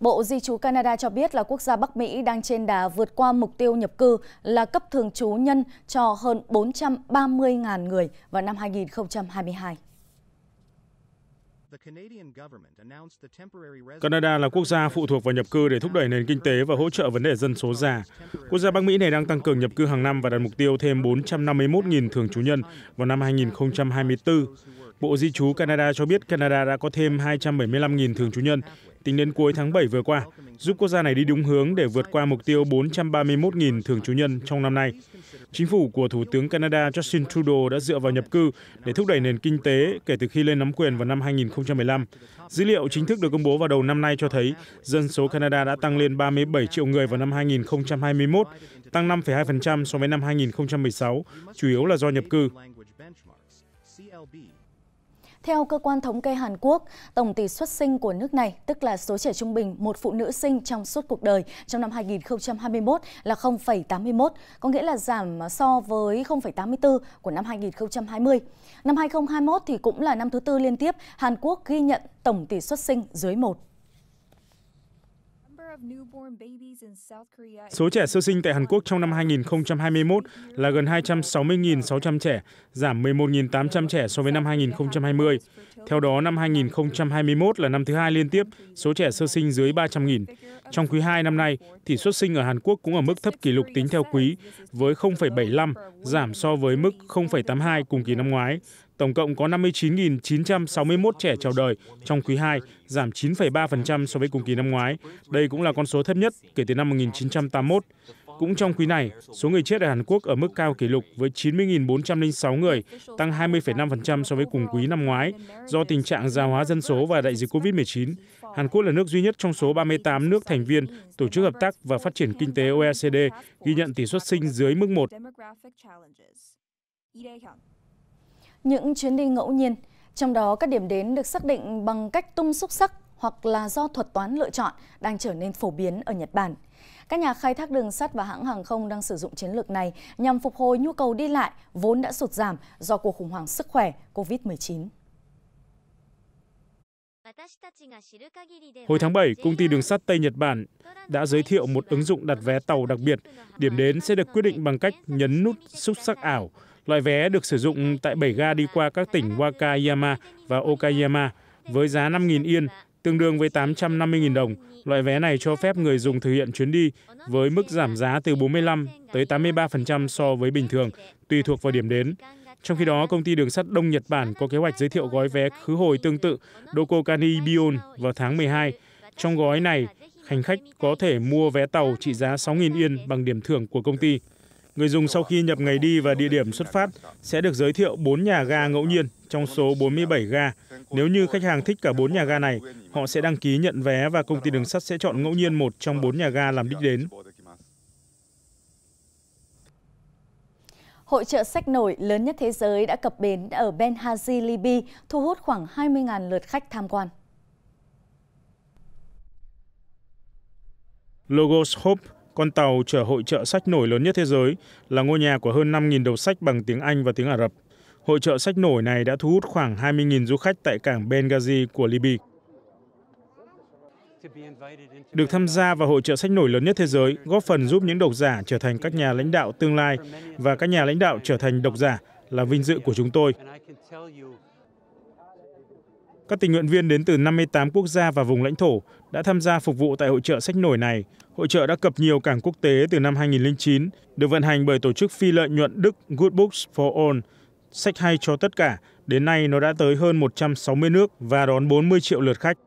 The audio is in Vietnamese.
Bộ Di trú Canada cho biết là quốc gia Bắc Mỹ đang trên đà vượt qua mục tiêu nhập cư là cấp thường trú nhân cho hơn 430.000 người vào năm 2022. Canada là quốc gia phụ thuộc vào nhập cư để thúc đẩy nền kinh tế và hỗ trợ vấn đề dân số già. Quốc gia Bắc Mỹ này đang tăng cường nhập cư hàng năm và đặt mục tiêu thêm 451.000 thường trú nhân vào năm 2024 bộ di trú canada cho biết canada đã có thêm hai trăm bảy mươi năm thường trú nhân tính đến cuối tháng bảy vừa qua giúp quốc gia này đi đúng hướng để vượt qua mục tiêu bốn trăm ba mươi một thường trú nhân trong năm nay chính phủ của thủ tướng canada justin trudeau đã dựa vào nhập cư để thúc đẩy nền kinh tế kể từ khi lên nắm quyền vào năm 2015 dữ liệu chính thức được công bố vào đầu năm nay cho thấy dân số canada đã tăng lên 37 triệu người vào năm 2021 tăng 5,2% so với năm 2016 chủ yếu là do nhập cư theo cơ quan thống kê Hàn Quốc, tổng tỷ suất sinh của nước này, tức là số trẻ trung bình một phụ nữ sinh trong suốt cuộc đời trong năm 2021 là 0,81, có nghĩa là giảm so với 0,84 của năm 2020. Năm 2021 thì cũng là năm thứ tư liên tiếp Hàn Quốc ghi nhận tổng tỷ suất sinh dưới 1. Số trẻ sơ sinh tại Hàn Quốc trong năm 2021 là gần 260.600 trẻ, giảm 11.800 trẻ so với năm 2020. Theo đó, năm 2021 là năm thứ hai liên tiếp số trẻ sơ sinh dưới 300.000. Trong quý 2 năm nay, tỷ suất sinh ở Hàn Quốc cũng ở mức thấp kỷ lục tính theo quý, với 0,75, giảm so với mức 0,82 cùng kỳ năm ngoái, tổng cộng có năm mươi chín chín trăm sáu mươi một trẻ chào đời trong quý ii giảm chín ba so với cùng kỳ năm ngoái đây cũng là con số thấp nhất kể từ năm một nghìn chín trăm tám mươi một cũng trong quý này số người chết ở hàn quốc ở mức cao kỷ lục với chín mươi bốn trăm linh sáu người tăng hai mươi năm so với cùng quý năm ngoái do tình trạng già hóa dân số và đại dịch covid 19 hàn quốc là nước duy nhất trong số 38 nước thành viên tổ chức hợp tác và phát triển kinh tế oecd ghi nhận tỷ suất sinh dưới mức một những chuyến đi ngẫu nhiên, trong đó các điểm đến được xác định bằng cách tung xúc sắc hoặc là do thuật toán lựa chọn đang trở nên phổ biến ở Nhật Bản. Các nhà khai thác đường sắt và hãng hàng không đang sử dụng chiến lược này nhằm phục hồi nhu cầu đi lại vốn đã sụt giảm do cuộc khủng hoảng sức khỏe COVID-19. Hồi tháng 7, công ty đường sắt Tây Nhật Bản đã giới thiệu một ứng dụng đặt vé tàu đặc biệt. Điểm đến sẽ được quyết định bằng cách nhấn nút xúc sắc ảo loại vé được sử dụng tại bảy ga đi qua các tỉnh wakayama và okayama với giá năm yên tương đương với 850.000 đồng. Loại vé này cho phép người dùng thực hiện chuyến đi với mức giảm giá từ 45 tới 83% so với bình thường, tùy thuộc vào điểm đến. Trong khi đó, công ty đường sắt Đông Nhật Bản có kế hoạch giới thiệu gói vé khứ hồi tương tự Dokokani Bion vào tháng 12. Trong gói này, hành khách có thể mua vé tàu trị giá 6.000 yên bằng điểm thưởng của công ty người dùng sau khi nhập ngày đi và địa điểm xuất phát sẽ được giới thiệu bốn nhà ga ngẫu nhiên trong số 47 ga. Nếu như khách hàng thích cả bốn nhà ga này, họ sẽ đăng ký nhận vé và công ty đường sắt sẽ chọn ngẫu nhiên một trong bốn nhà ga làm đích đến. Hội trợ sách nổi lớn nhất thế giới đã cập bến ở Benghazi, Libya, thu hút khoảng 20.000 lượt khách tham quan. Logos Hope con tàu chở hội trợ sách nổi lớn nhất thế giới, là ngôi nhà của hơn 5.000 đầu sách bằng tiếng Anh và tiếng Ả Rập. Hội trợ sách nổi này đã thu hút khoảng 20.000 du khách tại cảng Benghazi của Libya. Được tham gia vào hội trợ sách nổi lớn nhất thế giới góp phần giúp những độc giả trở thành các nhà lãnh đạo tương lai và các nhà lãnh đạo trở thành độc giả là vinh dự của chúng tôi. Các tình nguyện viên đến từ 58 quốc gia và vùng lãnh thổ đã tham gia phục vụ tại hội trợ sách nổi này. Hội trợ đã cập nhiều cảng quốc tế từ năm 2009, được vận hành bởi tổ chức phi lợi nhuận Đức Good Books for All, sách hay cho tất cả. Đến nay nó đã tới hơn 160 nước và đón 40 triệu lượt khách.